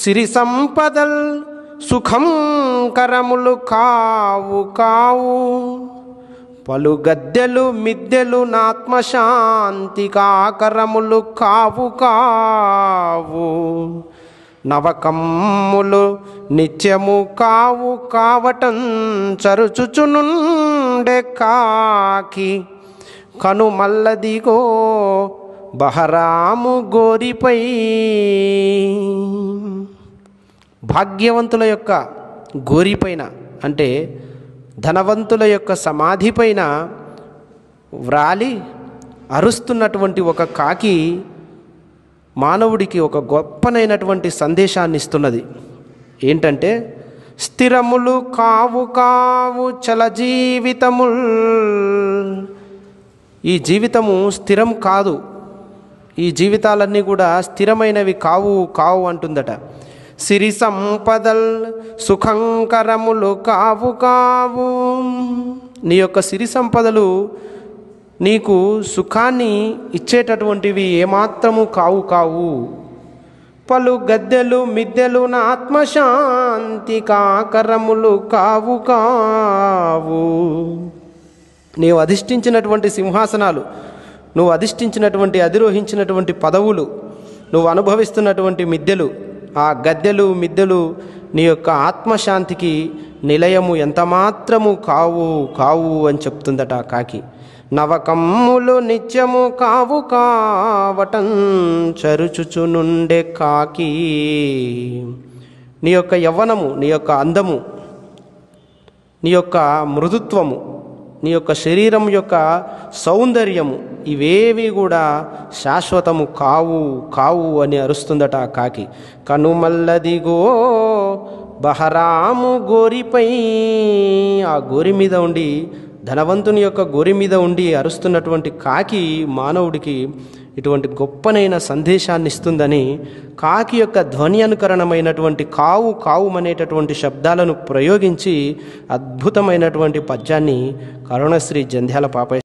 సిరి సంపదల్ సుఖం కరములు కావు కావు పలు గద్దెలు మిద్దెలు నాత్మశాంతి కాకరములు కావు కావు నవకమ్ములు నిత్యము కావు కావటం చరుచుచునుండే కాకి కనుమల్లదిగో బహరాము గోరిపై భాగ్యవంతుల యొక్క గోరిపైన అంటే ధనవంతుల యొక్క సమాధి పైన వ్రాలి అరుస్తున్నటువంటి ఒక కాకి మానవుడికి ఒక గొప్పనైనటువంటి సందేశాన్ని ఇస్తున్నది ఏంటంటే స్థిరములు కావు కావు చల జీవితముల్ ఈ జీవితము స్థిరం కాదు ఈ జీవితాలన్నీ కూడా స్థిరమైనవి కావు కావు అంటుందట సిరి సంపదల్ సుఖంకరములు కావు కావు నీ యొక్క సిరి సంపదలు నీకు సుఖాన్ని ఇచ్చేటటువంటివి ఏమాత్రము కావు కావు పలు గద్దెలు మిద్దెలు నా ఆత్మశాంతి కాకరములు కావు కావు నీవు అధిష్ఠించినటువంటి సింహాసనాలు నువ్వు అధిష్ఠించినటువంటి అధిరోహించినటువంటి పదవులు నువ్వు అనుభవిస్తున్నటువంటి మిద్దెలు ఆ గద్దెలు మిద్దెలు నీ యొక్క ఆత్మశాంతికి నిలయము ఎంతమాత్రము కావు కావు అని చెప్తుందట కాకి నవకమ్ములు నిత్యము కావు కావటం నుండే కాకి నీ యొక్క యవ్వనము నీ యొక్క అందము నీ యొక్క మృదుత్వము నీ యొక్క శరీరం యొక్క సౌందర్యము ఇవేవి కూడా శాశ్వతము కావు కావు అని అరుస్తుందట ఆ కాకి కనుమల్లదిగో బహరాము గోరిపై ఆ గోరి మీద ఉండి ధనవంతుని యొక్క గోరి మీద ఉండి అరుస్తున్నటువంటి కాకి మానవుడికి ఇటువంటి గొప్పనైన సందేశాన్ని ఇస్తుందని కాకి యొక్క ధ్వని అనుకరణమైనటువంటి కావు కావు అనేటటువంటి శబ్దాలను ప్రయోగించి అద్భుతమైనటువంటి పద్యాన్ని కరుణశ్రీ జంధ్యాల పాప